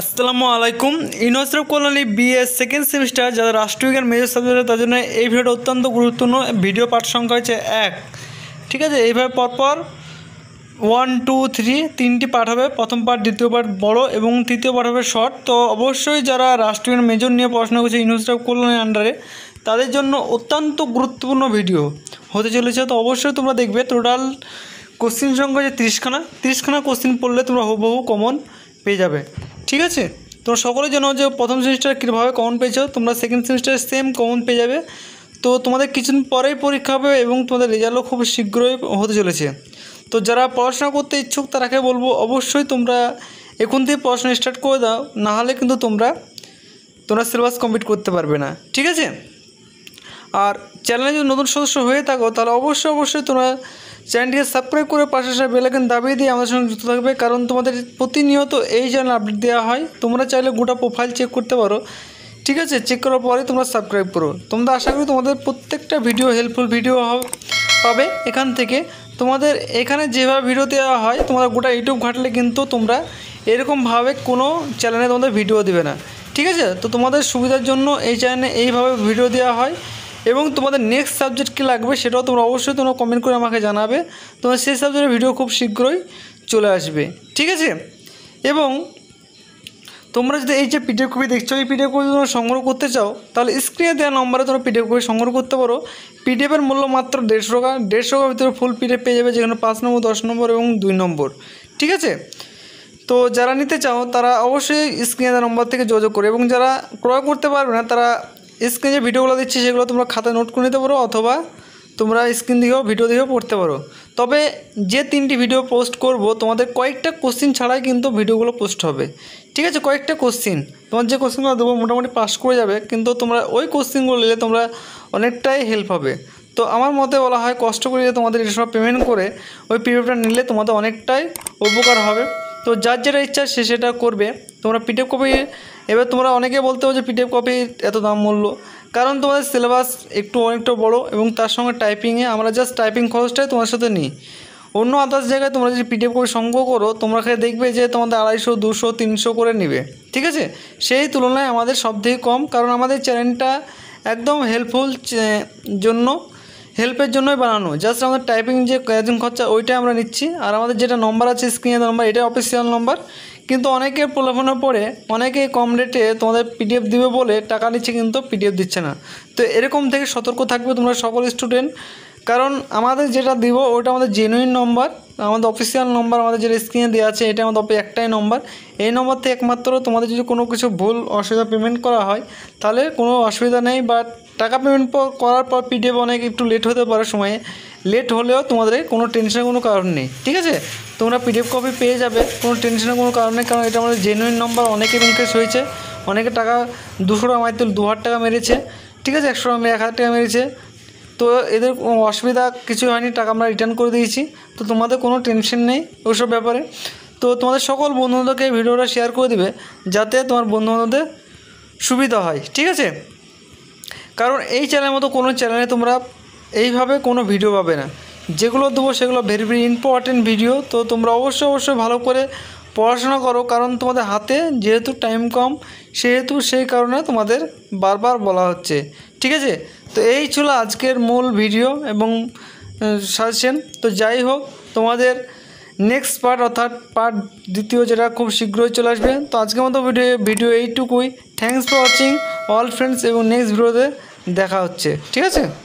আসসালামু আলাইকুম University of Kalyani BS second semester যারা রাষ্ট্রবিজ্ঞান মেজর সাবজেক্ট তার জন্য এই ভিডিওটা অত্যন্ত গুরুত্বপূর্ণ ভিডিও পাঠ সংখ্যা হচ্ছে এক ঠিক আছে এইভাবে পরপর ওয়ান টু থ্রি তিনটি পাঠ হবে প্রথম পাঠ দ্বিতীয় পাঠ বড় এবং তৃতীয় পাঠ হবে শর্ট তো অবশ্যই যারা রাষ্ট্রবিজ্ঞান মেজর নিয়ে পড়াশোনা করছে ইউনিভার্সিটি অফ কল্যাণীর আন্ডারে তাদের জন্য অত্যন্ত গুরুত্বপূর্ণ ভিডিও হতে চলেছে তো অবশ্যই তোমরা দেখবে টোটাল কোশ্চিন সংখ্যা হচ্ছে তিরিশখানা তিরিশখানা কোশ্চিন পড়লে তোমরা হুবহু কমন পেয়ে যাবে ঠিক আছে তোমরা সকলে জানো যে প্রথম সেমিস্টার কীভাবে কমন পেয়েছো তোমরা সেকেন্ড সেমিস্টার সেম কমন পেয়ে যাবে তো তোমাদের কিছুদিন পরেই পরীক্ষা হবে এবং তোমাদের রেজাল্টও খুব শীঘ্রই হতে চলেছে তো যারা পড়াশোনা করতে ইচ্ছুক তারাকে বলবো অবশ্যই তোমরা এখন থেকে পড়াশোনা স্টার্ট করে দাও নাহলে কিন্তু তোমরা তোমরা সিলেবাস কমপ্লিট করতে পারবে না ঠিক আছে আর চ্যানেলে যদি নতুন সদস্য হয়ে থাকো তাহলে অবশ্যই অবশ্যই তোমরা চ্যানেলটিকে সাবস্ক্রাইব করে পাশে সাথে বেলাকেন দাবিয়ে দিয়ে আমাদের সঙ্গে যুক্ত থাকবে কারণ তোমাদের প্রতিনিয়ত এই চ্যানেল আপডেট দেওয়া হয় তোমরা চাইলে গোটা প্রোফাইল চেক করতে পারো ঠিক আছে চেক করার পরে তোমরা সাবস্ক্রাইব করো তোমরা আশা করি তোমাদের প্রত্যেকটা ভিডিও হেল্পফুল ভিডিও পাবে এখান থেকে তোমাদের এখানে যেভাবে ভিডিও দেওয়া হয় তোমরা গোটা ইউটিউব ঘাটলে কিন্তু তোমরা এরকমভাবে কোনো চ্যানেলে তোমাদের ভিডিও দেবে না ঠিক আছে তো তোমাদের সুবিধার জন্য এই চ্যানেলে এইভাবে ভিডিও দেওয়া হয় এবং তোমাদের নেক্সট সাবজেক্ট কী লাগবে সেটাও তোমরা অবশ্যই তোমরা কমেন্ট করে আমাকে জানাবে তোমার সেই সাবজেক্টের ভিডিও খুব শীঘ্রই চলে আসবে ঠিক আছে এবং তোমরা যদি এই যে পিডিএফ কপি দেখছো এই পিডিএফ কপি তোমরা সংগ্রহ করতে চাও তাহলে স্ক্রিনে দেওয়া নম্বরে তোমরা পিডিএফ কপি সংগ্রহ করতে পারো পিডিএফের মূল্য মাত্র দেড়শো টাকা দেড়শো টাকার ভিতরে ফুল পিডিএফ পেয়ে যাবে যেখানে পাঁচ নম্বর দশ নম্বর এবং দুই নম্বর ঠিক আছে তো যারা নিতে চাও তারা অবশ্যই স্ক্রিনে দেওয়া নম্বর থেকে যোগাযোগ করে এবং যারা ক্রয় করতে পারবে না তারা স্ক্রিনে যে ভিডিওগুলো দিচ্ছি সেগুলো তোমরা খাতা নোট করে নিতে পারো অথবা তোমরা স্ক্রিন দিয়েও ভিডিও দিয়েও পড়তে পারো তবে যে তিনটি ভিডিও পোস্ট করব তোমাদের কয়েকটা কোশ্চিন ছাড়াই কিন্তু ভিডিওগুলো পোস্ট হবে ঠিক আছে কয়েকটা কোশ্চিন তোমার যে কোশ্চিনগুলো দেবো মোটামুটি পাস করে যাবে কিন্তু তোমরা ওই কোশ্চিনগুলো নিলে তোমরা অনেকটাই হেল্প হবে তো আমার মতে বলা হয় কষ্ট করে তোমাদের এসব পেমেন্ট করে ওই পিরিয়ডটা নিলে তোমাদের অনেকটাই উপকার হবে তো যার যেটা ইচ্ছা সে সেটা করবে তোমরা পিডিএফ কপি এবার তোমরা অনেকে বলতে পারো যে পিডিএফ কপি এত দাম মূল্য কারণ তোমাদের সিলেবাস একটু অনেকটা বড় এবং তার সঙ্গে টাইপিংয়ে আমরা জাস্ট টাইপিং খরচটাই তোমার সাথে নিই অন্য আদার্স জায়গায় তোমরা যদি পিডিএফ কপি সংগ্রহ করো তোমরা খেয়ে দেখবে যে তোমাদের আড়াইশো দুশো তিনশো করে নেবে ঠিক আছে সেই তুলনায় আমাদের সব থেকে কম কারণ আমাদের চ্যানেলটা একদম হেল্পফুল জন্য হেল্পের জন্যই বানানো জাস্ট আমাদের টাইপিং যে একজন খরচা ওইটাই আমরা নিচ্ছি আর আমাদের যেটা নম্বর আছে স্ক্রিনে নম্বর এটা অফিসিয়াল নম্বর কিন্তু অনেকে প্রলোভনা পড়ে অনেকেই কম রেটে তোমাদের পিডিএফ দিবে বলে টাকা নিচ্ছে কিন্তু পিডিএফ দিচ্ছে না তো এরকম থেকে সতর্ক থাকবে তোমরা সকল স্টুডেন্ট কারণ আমাদের যেটা দিব ওটা আমাদের জেনুইন নম্বর আমাদের অফিসিয়াল নম্বর আমাদের যেটা স্ক্রিনে দেওয়া আছে এটা আমাদের একটাই নম্বর এই নম্বর থেকে একমাত্র তোমাদের যদি কোনো কিছু ভুল অসুবিধা পেমেন্ট করা হয় তাহলে কোনো অসুবিধা নেই বাট টাকা পেমেন্ট করার পর পিডিএফ অনেক একটু লেট হতে পারে সময়ে লেট হলেও তোমাদের কোনো টেনশনের কোনো কারণ নেই ঠিক আছে তোমরা পিডিএফ কপি পেয়ে যাবে কোনো টেনশনের কোনো কারণ নেই কারণ এটা আমাদের জেনুইন নম্বর অনেকে ইনক্রেস হয়েছে অনেকে টাকা দুশো টাকা মারতে দু হাজার টাকা মেরেছে ঠিক আছে একশো টাকা এক হাজার টাকা মেরেছে তো এদের অসুবিধা কিছু হয়নি টাকা আমরা রিটার্ন করে দিয়েছি তো তোমাদের কোনো টেনশন নেই ওইসব ব্যাপারে তো তোমাদের সকল বন্ধুবান্ধবকে ভিডিওটা শেয়ার করে দিবে যাতে তোমার বন্ধু বান্ধবদের সুবিধা হয় ঠিক আছে কারণ এই চ্যানেলের মতো কোনো চ্যানেলে তোমরা এইভাবে কোনো ভিডিও পাবে না যেগুলো দেবো সেগুলো ভেরি ভেরি ইম্পর্টেন্ট ভিডিও তো তোমরা অবশ্যই অবশ্যই ভালো করে পড়াশোনা করো কারণ তোমাদের হাতে যেহেতু টাইম কম সেহেতু সেই কারণে তোমাদের বারবার বলা হচ্ছে ঠিক আছে তো এই ছিল আজকের মূল ভিডিও এবং সাজেশন তো যাই হোক তোমাদের নেক্সট পার্ট অর্থাৎ পার্ট দ্বিতীয় যেটা খুব শীঘ্রই চলে আসবে তো আজকের মতো ভিডিও ভিডিও এইটুকুই thanks for watching all friends এবং নেক্সট ভিডিওতে দেখা হচ্ছে ঠিক আছে